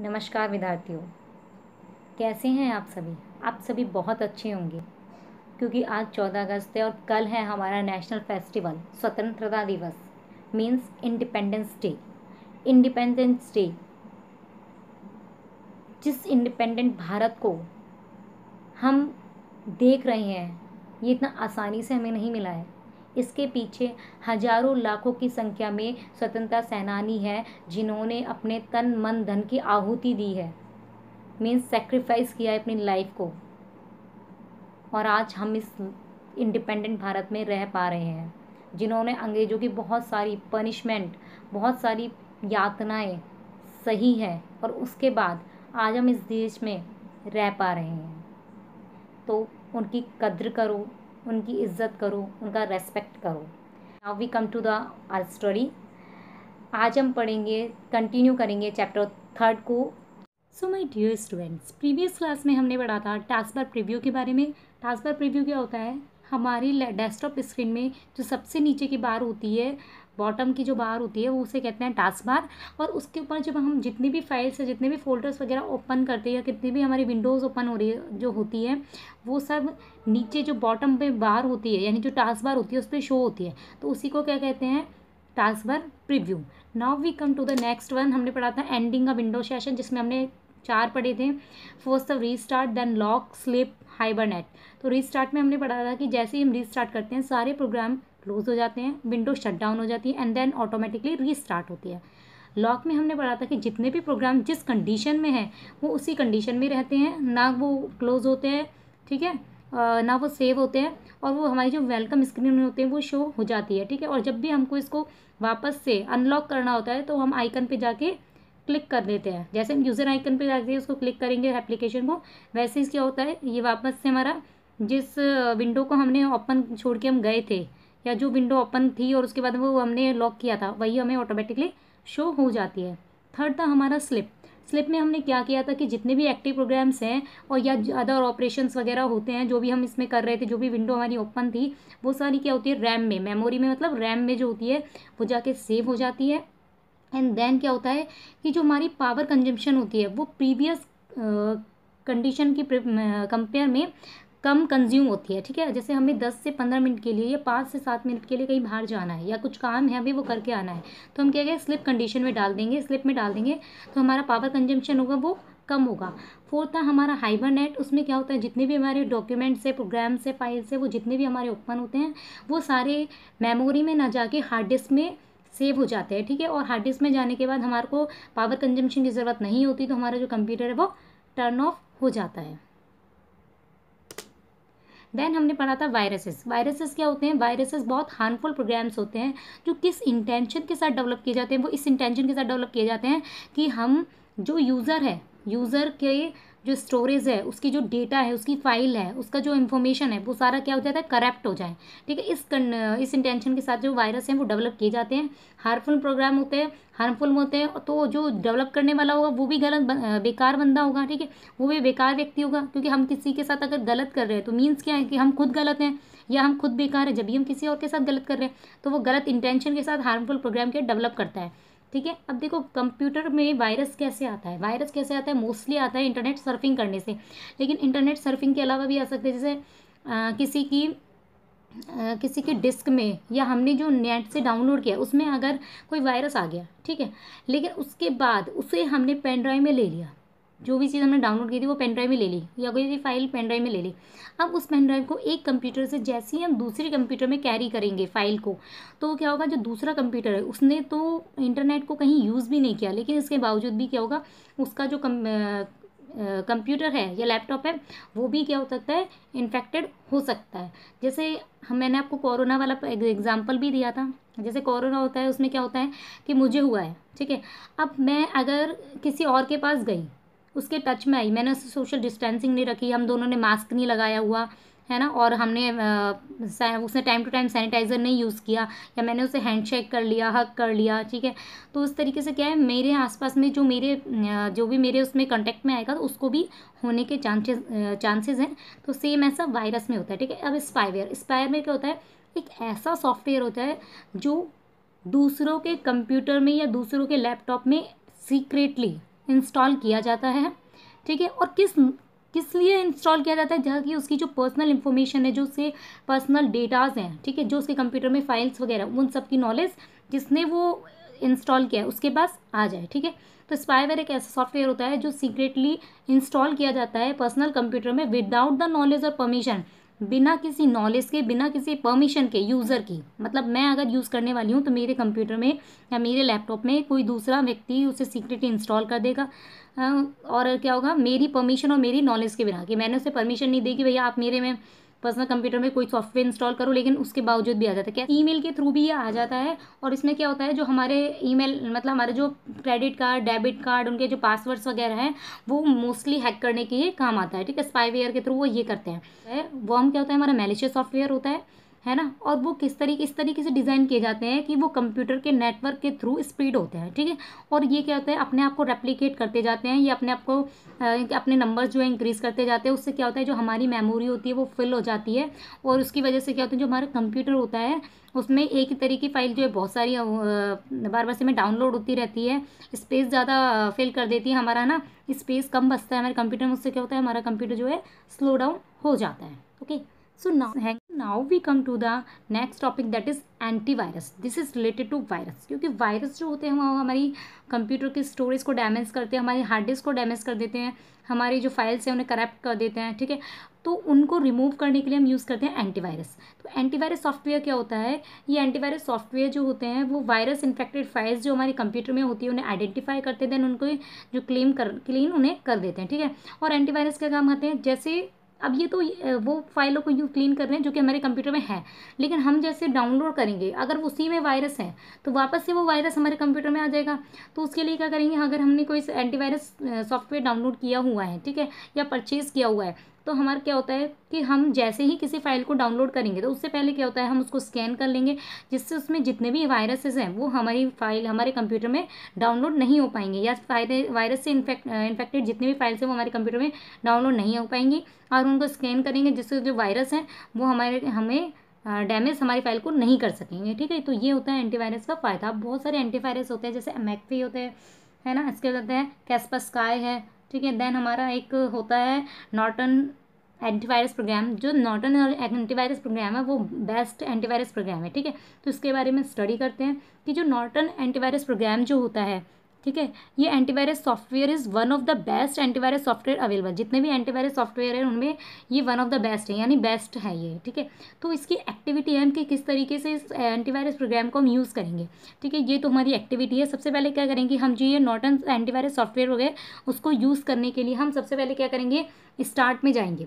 नमस्कार विद्यार्थियों कैसे हैं आप सभी आप सभी बहुत अच्छे होंगे क्योंकि आज चौदह अगस्त है और कल है हमारा नेशनल फेस्टिवल स्वतंत्रता दिवस means independence day independence day जिस इंडिपेंडेंट भारत को हम देख रहे हैं ये इतना आसानी से हमें नहीं मिला है इसके पीछे हजारों लाखों की संख्या में स्वतंत्रता सेनानी है जिन्होंने अपने तन मन धन की आहुति दी है मीन्स सेक्रीफाइस किया है अपनी लाइफ को और आज हम इस इंडिपेंडेंट भारत में रह पा रहे हैं जिन्होंने अंग्रेज़ों की बहुत सारी पनिशमेंट बहुत सारी यातनाएं सही है और उसके बाद आज हम इस देश में रह पा रहे हैं तो उनकी कद्र करो उनकी इज्जत करो उनका रेस्पेक्ट करो now we come to the our story आज हम पढ़ेंगे कंटिन्यू करेंगे चैप्टर थर्ड को so my dear students previous class में हमने पढ़ा था टास्क बार प्रिव्यू के बारे में टास्क बार प्रिव्यू क्या होता है हमारी डेस्कटॉप स्क्रीन में जो सबसे नीचे की बार होती है बॉटम की जो बार होती है वो उसे कहते हैं टास्क बार और उसके ऊपर जब हम जितनी भी फाइल्स या जितने भी फोल्डर्स वगैरह ओपन करते हैं या कितनी भी हमारी विंडोज़ ओपन हो रही है जो होती है वो सब नीचे जो बॉटम पे बार होती है यानी जो टास्क बार होती है उस पर शो होती है तो उसी को क्या कहते हैं taskbar preview now we come to the next one हमने पढ़ा था एंडिंग का विंडो सेशन जिसमें हमने चार पढ़े थे first of restart then lock sleep hibernate तो रीस्टार्ट में हमने पढ़ा था कि जैसे ही हम रीस्टार्ट करते हैं सारे प्रोग्राम क्लोज हो जाते हैं विंडो शट डाउन हो जाती है एंड देन ऑटोमेटिकली रीस्टार्ट होती है लॉक में हमने पढ़ा था कि जितने भी प्रोग्राम जिस कंडीशन में है वो उसी कंडीशन में रहते हैं ना वो क्लोज होते हैं ठीक है ना वो सेव होते हैं और वो हमारी जो वेलकम स्क्रीन में होते हैं वो शो हो जाती है ठीक है और जब भी हमको इसको वापस से अनलॉक करना होता है तो हम आइकन पे जाके क्लिक कर देते हैं जैसे हम यूज़र आइकन पर जाते हैं उसको क्लिक करेंगे एप्लीकेशन को वैसे ही क्या होता है ये वापस से हमारा जिस विंडो को हमने ओपन छोड़ के हम गए थे या जो विंडो ओपन थी और उसके बाद वो हमने लॉक किया था वही हमें ऑटोमेटिकली शो हो जाती है थर्ड था हमारा स्लिप स्लिप में हमने क्या किया था कि जितने भी एक्टिव प्रोग्राम्स हैं और या अदर ऑपरेशंस वगैरह होते हैं जो भी हम इसमें कर रहे थे जो भी विंडो हमारी ओपन थी वो सारी क्या होती है रैम में मेमोरी में मतलब रैम में जो होती है वो जाके सेव हो जाती है एंड देन क्या होता है कि जो हमारी पावर कंजम्पशन होती है वो प्रीवियस कंडीशन की कंपेयर में कम कंज्यूम होती है ठीक है जैसे हमें दस से पंद्रह मिनट के लिए या पाँच से सात मिनट के लिए कहीं बाहर जाना है या कुछ काम है हमें वो करके आना है तो हम क्या क्या स्लिप कंडीशन में डाल देंगे स्लिप में डाल देंगे तो हमारा पावर कंजम्पशन होगा वो कम होगा फोर्थ है हमारा हाइबरनेट उसमें क्या होता है जितने भी हमारे डॉक्यूमेंट्स है प्रोग्राम्स है फाइल्स है वो जितने भी हमारे ओपन होते हैं वो सारे मेमोरी में ना जाके हार्ड डिस्क में सेव हो जाते हैं ठीक है और हार्ड डिस्क में जाने के बाद हमारे को पावर कंजम्पशन की ज़रूरत नहीं होती तो हमारा जो कंप्यूटर है वो टर्न ऑफ हो जाता है देन हमने पढ़ा था वायरसेस वायरसेस क्या होते हैं वायरसेस बहुत हार्मफुल प्रोग्राम्स होते हैं जो किस इंटेंशन के साथ डेवलप किए जाते हैं वो इस इंटेंशन के साथ डेवलप किए जाते हैं कि हम जो यूज़र है यूज़र के जो स्टोरेज है उसकी जो डेटा है उसकी फाइल है उसका जो इन्फॉर्मेशन है वो सारा क्या हो जाता है करप्ट हो जाए ठीक है इस इस इंटेंशन के साथ जो वायरस हैं वो डेवलप किए जाते हैं हार्मफुल प्रोग्राम होते हैं हार्मफुल होते हैं तो जो डेवलप करने वाला होगा वो भी गलत बेकार बंदा होगा ठीक है वो भी बेकार व्यक्ति होगा क्योंकि हम किसी के साथ अगर गलत कर रहे हैं तो मीन्स क्या है कि हम खुद गलत हैं या हम खुद बेकार हैं जब भी हम किसी और के साथ गलत कर रहे हैं तो वो गलत इंटेंशन के साथ हार्मफुल प्रोग्राम के डेवलप करता है ठीक है अब देखो कंप्यूटर में वायरस कैसे आता है वायरस कैसे आता है मोस्टली आता है इंटरनेट सर्फिंग करने से लेकिन इंटरनेट सर्फिंग के अलावा भी आ सकते हैं जैसे आ, किसी की आ, किसी के डिस्क में या हमने जो नेट से डाउनलोड किया उसमें अगर कोई वायरस आ गया ठीक है लेकिन उसके बाद उसे हमने पेन ड्राइव में ले लिया जो भी चीज़ हमने डाउनलोड की थी वो पेन ड्राइव में ले ली या कोई भी फाइल पेन ड्राइव में ले ली अब उस पेन ड्राइव को एक कंप्यूटर से जैसे ही हम दूसरे कंप्यूटर में कैरी करेंगे फाइल को तो क्या होगा जो दूसरा कंप्यूटर है उसने तो इंटरनेट को कहीं यूज़ भी नहीं किया लेकिन इसके बावजूद भी क्या होगा उसका जो कम कंप्यूटर है या लैपटॉप है वो भी क्या हो सकता है इन्फेक्टेड हो सकता है जैसे हम मैंने आपको कोरोना वाला एग्जाम्पल भी दिया था जैसे कोरोना होता है उसमें क्या होता है कि मुझे हुआ है ठीक है अब मैं अगर किसी और के पास गई उसके टच में आई मैंने सोशल डिस्टेंसिंग नहीं रखी हम दोनों ने मास्क नहीं लगाया हुआ है ना और हमने आ, उसने टाइम टू टाइम सैनिटाइज़र नहीं यूज़ किया या मैंने उसे हैंड शेक कर लिया हक कर लिया ठीक है तो उस तरीके से क्या है मेरे आसपास में जो मेरे जो भी मेरे उसमें कांटेक्ट में आएगा तो उसको भी होने के चांसेस चांसेस हैं तो सेम ऐसा वायरस में होता है ठीक है अब स्पाईवेयर स्पायर में क्या होता है एक ऐसा सॉफ्टवेयर होता है जो दूसरों के कंप्यूटर में या दूसरों के लैपटॉप में सीक्रेटली इंस्टॉल किया जाता है ठीक है और किस किस लिए इंस्टॉल किया जाता है जहाँ की उसकी जो पर्सनल इन्फॉर्मेशन है जो उसके पर्सनल डेटाज हैं ठीक है जो उसके कंप्यूटर में फाइल्स वगैरह उन सब की नॉलेज जिसने वो इंस्टॉल किया है उसके पास आ जाए ठीक है तो स्पाइवेयर एक ऐसा सॉफ्टवेयर होता है जो सीक्रेटली इंस्टॉल किया जाता है पर्सनल कंप्यूटर में विदाउट द नॉलेज और परमिशन बिना किसी नॉलेज के बिना किसी परमिशन के यूज़र की मतलब मैं अगर यूज़ करने वाली हूँ तो मेरे कंप्यूटर में या मेरे लैपटॉप में कोई दूसरा व्यक्ति उसे सीक्रेट इंस्टॉल कर देगा और क्या होगा मेरी परमिशन और मेरी नॉलेज के बिना कि मैंने उसे परमिशन नहीं दी कि भैया आप मेरे में पर्सनल कंप्यूटर में कोई सॉफ्टवेयर इंस्टॉल करो लेकिन उसके बावजूद भी आ जाता है क्या ईमेल के थ्रू भी ये आ जाता है और इसमें क्या होता है जो हमारे ईमेल मतलब हमारे जो क्रेडिट कार्ड डेबिट कार्ड उनके जो पासवर्ड्स वगैरह हैं वो मोस्टली हैक करने के काम आता है ठीक है स्पाईवेयर के थ्रू वो ये करते हैं वो हम क्या होता है हमारा मेलिशियस सॉफ्टवेयर होता है है ना और वो किस तरीके इस तरीके से डिज़ाइन किए जाते हैं कि वो कंप्यूटर के नेटवर्क के थ्रू स्पीड होते हैं ठीक है और ये क्या होता है अपने आप को रेप्लीकेट करते जाते हैं ये अपने आप को अपने नंबर जो है इंक्रीज़ करते जाते हैं उससे क्या होता है जो हमारी मेमोरी होती है वो फिल हो जाती है और उसकी वजह से क्या होता है जो हमारा कंप्यूटर होता है उसमें एक ही तरीके की फ़ाइल जो है बहुत सारी बार बार से में डाउनलोड होती रहती है स्पेस ज़्यादा फिल कर देती है हमारा ना स्पेस कम बचता है हमारे कंप्यूटर में उससे क्या होता है हमारा कंप्यूटर जो है स्लो डाउन हो जाता है okay so now now we come to the next topic that is antivirus this is related to virus क्योंकि virus जो होते हैं वो हमारी कंप्यूटर के स्टोरेज को डैमेज करते हैं हमारी हार्ड डिस्क को डैमेज कर देते हैं हमारी जो फाइल्स हैं उन्हें corrupt कर देते हैं ठीक है तो उनको रिमूव करने के लिए हम यूज़ करते हैं एंटीवायरस तो एंटीवायरस सॉफ्टवेयर क्या होता है ये एंटीवायरस सॉफ्टवेयर जो होते हैं वो वायरस इन्फेक्टेड फाइल्स जो हमारे कंप्यूटर में होती है उन्हें आइडेंटिफाई करते हैं देन उनको जो क्लेम कर क्लीन उन्हें कर देते हैं ठीक है और एंटीवायरस का काम करते हैं जैसे अब ये तो वो फाइलों को यू क्लीन कर रहे हैं जो कि हमारे कंप्यूटर में है लेकिन हम जैसे डाउनलोड करेंगे अगर उसी में वायरस है तो वापस से वो वायरस हमारे कंप्यूटर में आ जाएगा तो उसके लिए क्या करेंगे अगर हमने कोई एंटीवायरस सॉफ्टवेयर डाउनलोड किया हुआ है ठीक है या परचेज़ किया हुआ है तो हमारा क्या होता है कि हम जैसे ही किसी फाइल को डाउनलोड करेंगे तो उससे पहले क्या होता है हम उसको स्कैन कर लेंगे जिससे उसमें जितने भी वायरसेस हैं वो हमारी फाइल हमारे कंप्यूटर में डाउनलोड नहीं हो पाएंगे या वायरस से इन्फेक्ट इन्फेक्टेड जितने भी फाइल्स हैं वो हमारे कंप्यूटर में डाउनलोड नहीं हो पाएंगी और उनको स्कैन करेंगे जिससे जो वायरस हैं वो हमारे हमें डैमेज हमारी फाइल को नहीं कर सकेंगे ठीक है तो ये होता है एंटीवायरस का फ़ायदा बहुत सारे एंटीवायरस होते हैं जैसे एमेक्फी होते हैं है ना इसके बाद है कैसपा स्काई है ठीक है देन हमारा एक होता है नॉटन एंटीवायरस प्रोग्राम जो नॉटन एंटीवायरस प्रोग्राम है वो बेस्ट एंटीवायरस प्रोग्राम है ठीक है तो इसके बारे में स्टडी करते हैं कि जो नॉटन एंटीवायरस प्रोग्राम जो होता है ठीक है ये antivirus software is one of the best antivirus software available जितने भी एंटीवायरस सॉफ्टवेयर है उनमें ये वन ऑफ द बेस्ट है यानी बेस्ट है ये ठीक है तो इसकी एक्टिविटी है कि किस तरीके से इस एंटीवायरस प्रोग्राम को हम यूज़ करेंगे ठीक है ये तो हमारी एक्टिविटी है सबसे पहले क्या करेंगे हम जो ये नॉटन एंटीवायरस सॉफ्टवेयर वगैरह उसको यूज़ करने के लिए हम सबसे पहले क्या करेंगे स्टार्ट में जाएंगे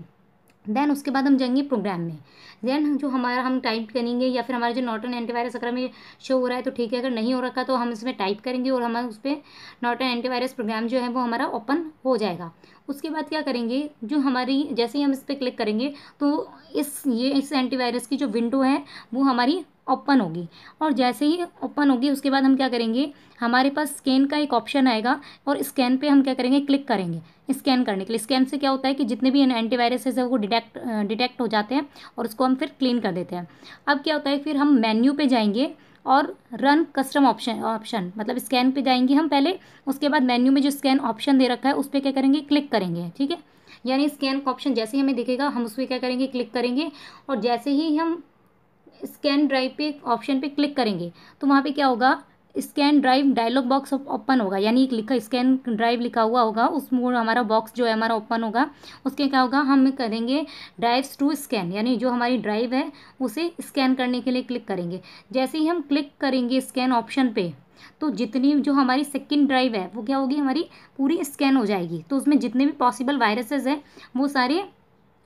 देन उसके बाद हम जाएंगे प्रोग्राम में देन जो हमारा हम टाइप करेंगे या फिर हमारा जो नॉट एन एंटीवायरस अगर हमें शो हो रहा है तो ठीक है अगर नहीं हो रखा तो हम इसमें टाइप करेंगे और हम उस पर नॉट एन एंटीवायरस प्रोग्राम जो है वो हमारा ओपन हो जाएगा उसके बाद क्या करेंगे जो हमारी जैसे ही हम इस पर क्लिक करेंगे तो इस ये इस एंटीवायरस की जो विंडो है वो हमारी ओपन होगी और जैसे ही ओपन होगी उसके बाद हम क्या करेंगे हमारे पास स्कैन का एक ऑप्शन आएगा और स्कैन पे हम क्या करेंगे क्लिक करेंगे स्कैन करने के लिए स्कैन से क्या होता है कि जितने भी एंटीवायरसेस है वो डिटेक्ट डिटेक्ट हो जाते हैं और उसको हम फिर क्लीन कर देते हैं अब क्या होता है फिर हम मेन्यू पर जाएंगे और रन कस्टम ऑप्शन ऑप्शन मतलब स्कैन पे जाएंगे हम पहले उसके बाद मेन्यू में जो स्कैन ऑप्शन दे रखा है उस पर क्या करेंगे क्लिक करेंगे ठीक है यानी स्कैन का ऑप्शन जैसे ही हमें दिखेगा हम उस पर क्या करेंगे क्लिक करेंगे और जैसे ही हम स्कैन ड्राइव पे ऑप्शन पे क्लिक करेंगे तो वहाँ पे क्या होगा scan drive dialog box open होगा यानी एक लिखा स्कैन ड्राइव लिखा हुआ होगा उस मोड हमारा बॉक्स जो है हमारा ओपन होगा उसके क्या होगा हम करेंगे ड्राइव्स टू स्कैन यानी जो हमारी ड्राइव है उसे स्कैन करने के लिए क्लिक करेंगे जैसे ही हम क्लिक करेंगे स्कैन ऑप्शन पे तो जितनी जो हमारी सेकेंड ड्राइव है वो क्या होगी हमारी पूरी स्कैन हो जाएगी तो उसमें जितने भी पॉसिबल वायरसेस हैं वो सारे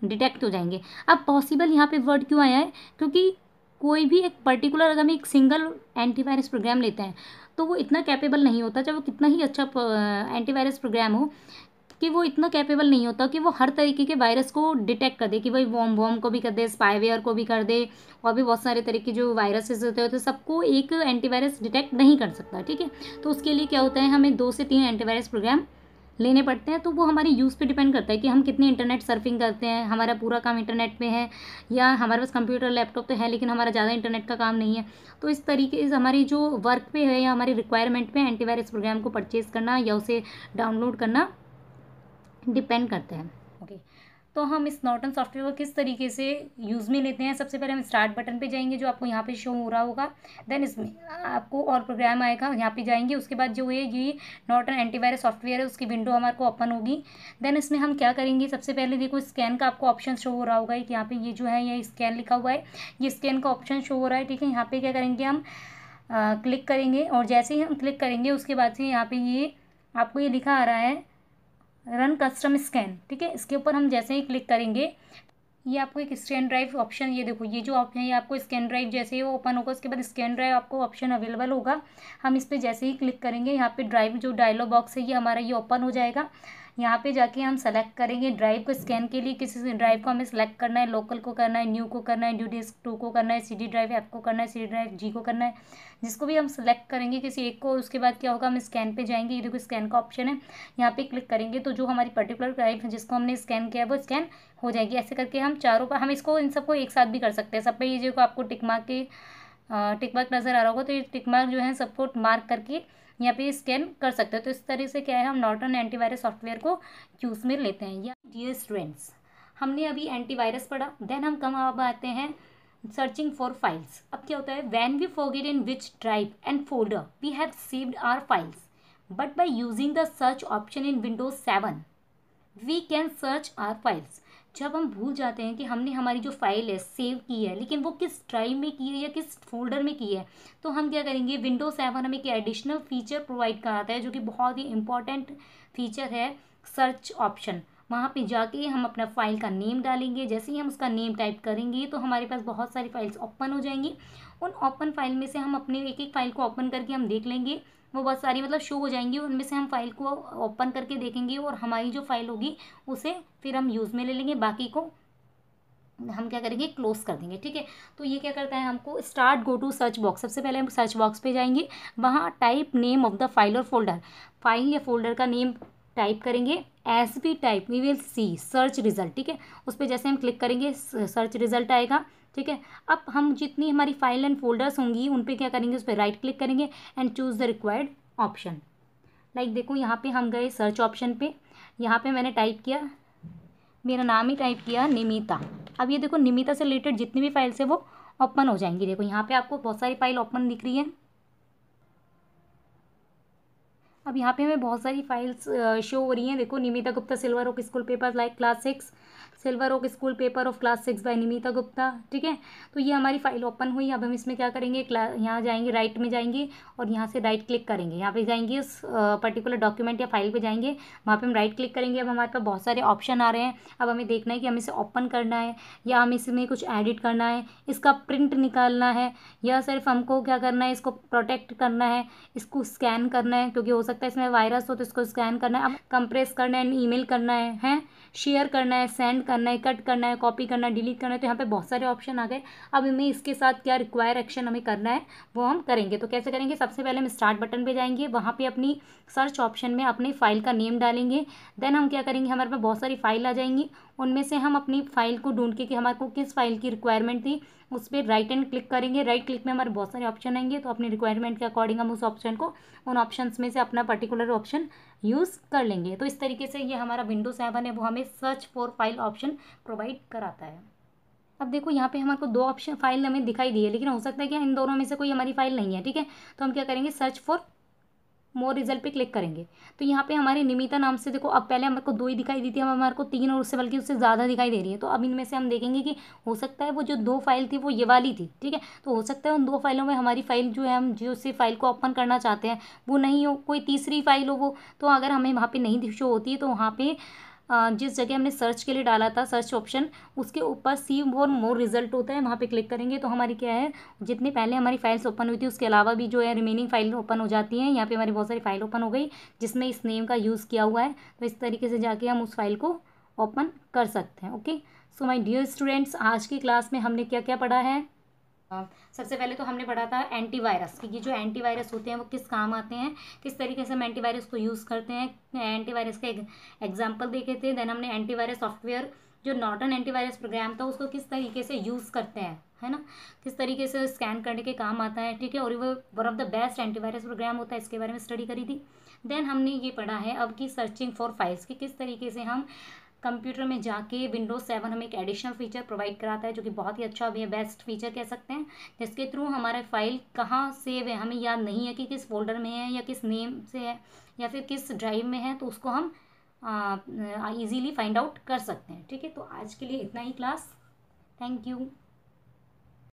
डिटेक्ट हो जाएंगे अब पॉसिबल यहाँ पे वर्ड क्यों आया है क्योंकि कोई भी एक पर्टिकुलर अगर हम एक सिंगल एंटीवायरस प्रोग्राम लेते हैं तो वो इतना कैपेबल नहीं होता चाहे वो कितना ही अच्छा एंटीवायरस प्रोग्राम हो कि वो इतना कैपेबल नहीं होता कि वो हर तरीके के वायरस को डिटेक्ट कर दे कि भाई वॉम वॉम को भी कर दे स्पाईवेयर को भी कर दे और भी बहुत सारे तरीके जो वायरसेस होते हैं तो सबको एक एंटीवायरस डिटेक्ट नहीं कर सकता ठीक है तो उसके लिए क्या होता है हमें दो से तीन एंटीवायरस प्रोग्राम लेने पड़ते हैं तो वो हमारे यूज़ पे डिपेंड करता है कि हम कितनी इंटरनेट सर्फिंग करते हैं हमारा पूरा काम इंटरनेट पे है या हमारे पास कंप्यूटर लैपटॉप तो है लेकिन हमारा ज़्यादा इंटरनेट का काम नहीं है तो इस तरीके से हमारी जो वर्क पे है या हमारी रिक्वायरमेंट पे एंटीवायरस प्रोग्राम को परचेज़ करना या उसे डाउनलोड करना डिपेंड करता है तो हम इस नॉटन सॉफ्टवेयर को किस तरीके से यूज़ में लेते हैं सबसे पहले हम स्टार्ट बटन पे जाएंगे जो आपको यहाँ पे शो हो रहा होगा देन इसमें आपको और प्रोग्राम आएगा यहाँ पे जाएंगे उसके बाद जो है ये नॉटन एंटीवायरस सॉफ्टवेयर है उसकी विंडो हमारे को ओपन होगी देन इसमें हम क्या करेंगे सबसे पहले देखो स्कैन का आपको ऑप्शन शो हो रहा होगा कि यहाँ पर ये जो है ये स्कैन लिखा हुआ है ये स्कैन का ऑप्शन शो हो रहा है ठीक है यहाँ पर क्या करेंगे हम क्लिक करेंगे और जैसे ही हम क्लिक करेंगे उसके बाद से यहाँ पर ये आपको ये लिखा आ रहा है रन कस्टम स्कैन ठीक है इसके ऊपर हम जैसे ही क्लिक करेंगे ये आपको एक स्कैन ड्राइव ऑप्शन ये देखो ये जो ऑप्शन है ये आपको स्कैन ड्राइव जैसे ही वो ओपन होगा उसके बाद स्कैन ड्राइव आपको ऑप्शन अवेलेबल होगा हम इस पर जैसे ही क्लिक करेंगे यहाँ पे ड्राइव जो डायलॉग बॉक्स है ये हमारा ये ओपन हो जाएगा यहाँ पे जाके हम सेलेक्ट करेंगे ड्राइव को स्कैन के लिए किसी ड्राइव को हमें सेलेक्ट करना है लोकल को करना है न्यू को करना है न्यू डिस्क टू को करना है सी डी ड्राइव एफ को करना है सी डी ड्राइव जी को करना है जिसको भी हम सेलेक्ट करेंगे किसी एक को उसके बाद क्या होगा हम स्कैन पे जाएंगे ये देखो स्कैन का ऑप्शन है यहाँ पे क्लिक करेंगे तो जो हमारी पर्टिकुलर ड्राइव है जिसको हमने स्कैन किया है वो स्कैन हो जाएगी ऐसे करके हम चारों पर हम इसको इन सबको एक साथ भी कर सकते हैं सब पे ये जो आपको टिकमार्क के टिकमार्क नज़र आ रहा होगा तो ये टिकमार्क जो है सबको मार्क करके यहाँ पे स्कैन कर सकते हैं तो इस तरह से क्या है हम नॉर्टन एंटीवायरस सॉफ्टवेयर को यूज़ में लेते हैं या डियर स्टूडेंट्स हमने अभी एंटीवायरस पढ़ा देन हम कम अब आते हैं सर्चिंग फॉर फाइल्स अब क्या होता है when we forgot in which drive and folder we have saved our files but by using the search option in Windows seven we can search our files जब हम भूल जाते हैं कि हमने हमारी जो फाइल है सेव की है लेकिन वो किस ड्राइव में की है या किस फोल्डर में की है तो हम क्या करेंगे विंडो सेवन हमें एक एडिशनल फीचर प्रोवाइड कराता है जो कि बहुत ही इम्पॉर्टेंट फीचर है सर्च ऑप्शन वहाँ पे जाके हम अपना फाइल का नेम डालेंगे जैसे ही हम उसका नेम टाइप करेंगे तो हमारे पास बहुत सारी फाइल्स ओपन हो जाएंगी उन ओपन फाइल में से हम अपने एक एक फाइल को ओपन करके हम देख लेंगे वो बहुत सारी मतलब शो हो जाएंगी उनमें से हम फाइल को ओपन करके देखेंगे और हमारी जो फाइल होगी उसे फिर हम यूज़ में ले लेंगे बाकी को हम क्या करेंगे क्लोज कर देंगे ठीक है तो ये क्या करता है हमको start go to search box सबसे पहले हम सर्च बॉक्स पे जाएंगे वहाँ type name of the file और फोल्डर फाइल या फोल्डर का नेम टाइप करेंगे as be type we will see search result ठीक है उस पर जैसे हम क्लिक करेंगे सर्च रिजल्ट आएगा ठीक है अब हम जितनी हमारी फाइल एंड फोल्डर्स होंगी उन पर क्या करेंगे उस पर राइट क्लिक करेंगे and choose the required option like देखो यहाँ पे हम गए सर्च ऑप्शन पे यहाँ पे मैंने टाइप किया मेरा नाम ही टाइप किया निमिता अब ये देखो निमिता से रिलेटेड जितनी भी फाइल्स है वो ओपन हो जाएंगी देखो यहाँ पे आपको बहुत सारी फाइल ओपन दिख रही है अब यहाँ पे हमें बहुत सारी फाइल्स शो हो रही हैं देखो Nimita Gupta Silver Oak School paper like class six Silver Oak School paper of class six by Nimita Gupta ठीक है तो ये हमारी फाइल ओपन हुई अब हम इसमें क्या करेंगे यहाँ जाएंगे राइट में जाएंगे और यहाँ से राइट क्लिक करेंगे यहाँ पे जाएंगे उस पर्टिकुलर डॉक्यूमेंट या फाइल पे जाएंगे वहाँ पे हम राइट क्लिक करेंगे अब हमारे पास बहुत सारे ऑप्शन आ रहे हैं अब हमें देखना है कि हमें इसे ओपन करना है या हमें इसमें कुछ एडिट करना है इसका प्रिंट निकालना है या सिर्फ हमको क्या करना है इसको प्रोटेक्ट करना है इसको स्कैन करना है क्योंकि हो सकता है इसमें वायरस हो तो इसको स्कैन करना है अब कंप्रेस करना है ई करना है हैं शेयर करना है सेंड करना करना है कट करना है कॉपी करना है डिलीट करना है तो यहाँ पे बहुत सारे ऑप्शन आ गए अब हमें इसके साथ क्या रिक्वायर एक्शन हमें करना है वो हम करेंगे तो कैसे करेंगे सबसे पहले हम स्टार्ट बटन पर जाएंगे वहाँ पर अपनी सर्च ऑप्शन में अपनी फ़ाइल का नेम डालेंगे देन हम क्या करेंगे हमारे पास बहुत सारी फाइल आ जाएंगी उनमें से हम अपनी फ़ाइल को ढूंढ के कि हमारे को किस फाइल की रिक्वायरमेंट थी उस पर राइट एंड क्लिक करेंगे राइट क्लिक में हमारे बहुत सारे ऑप्शन आएंगे तो अपनी रिक्वायरमेंट के अकॉर्डिंग हम उस ऑप्शन को उन ऑप्शन में से अपना पर्टिकुलर ऑप्शन यूज़ कर लेंगे तो इस तरीके से ये हमारा विंडो सेवन है वो हमें search for file option provide कराता है अब देखो यहाँ पे हमारे को दो ऑप्शन फाइल हमें दिखाई दी है लेकिन हो सकता है कि इन दोनों में से कोई हमारी फाइल नहीं है ठीक है तो हम क्या करेंगे सर्च फॉर मोर रिजल्ट पे क्लिक करेंगे तो यहाँ पे हमारे निमिता नाम से देखो अब पहले हमारे को दो ही दिखाई दी थी अब हमारे को तीन और उससे बल्कि उससे ज़्यादा दिखाई दे रही है तो अब इनमें से हम देखेंगे कि हो सकता है वो जो दो फाइल थी वो ये वाली थी ठीक है तो हो सकता है उन दो फाइलों में हमारी फाइल जो है हम जो उससे फाइल को ओपन करना चाहते हैं वो नहीं हो कोई तीसरी फाइल हो वो तो अगर हमें वहाँ पर नहीं शो होती है तो वहाँ पर जिस जगह हमने सर्च के लिए डाला था सर्च ऑप्शन उसके ऊपर सी और मोर रिजल्ट होता है वहाँ पे क्लिक करेंगे तो हमारी क्या है जितनी पहले हमारी फाइल्स ओपन हुई थी उसके अलावा भी जो है रिमेनिंग फाइल ओपन हो जाती हैं यहाँ पर हमारी बहुत सारी फाइल ओपन हो गई जिसमें इस नेम का यूज़ किया हुआ है तो इस तरीके से जाके हम उस फाइल को ओपन कर सकते हैं okay so my dear students आज की क्लास में हमने क्या क्या पढ़ा है सबसे पहले तो हमने पढ़ा था एंटीवायरस क्योंकि जो एंटीवायरस होते हैं वो किस काम आते हैं किस तरीके से हम एंटीवायरस को यूज़ करते हैं एंटीवायरस का एक एग्जाम्पल देखे थे देन हमने एंटीवायरस सॉफ्टवेयर जो नॉटन एंटीवायरस प्रोग्राम था उसको किस तरीके से यूज़ करते हैं है ना किस तरीके से स्कैन करने के काम आता है ठीक है और वो one of the best antivirus program होता है इसके बारे में स्टडी करी थी देन हमने ये पढ़ा है अब की सर्चिंग फॉर फाइल्स कि किस तरीके से हम कंप्यूटर में जाके विंडोज़ सेवन हमें एक एडिशनल फीचर प्रोवाइड कराता है जो कि बहुत ही अच्छा भी है बेस्ट फीचर कह सकते हैं जिसके थ्रू हमारे फाइल कहाँ सेव है हमें याद नहीं है कि किस फोल्डर में है या किस नेम से है या फिर किस ड्राइव में है तो उसको हम ईजीली फाइंड आउट कर सकते हैं ठीक है तो आज के लिए इतना ही क्लास थैंक यू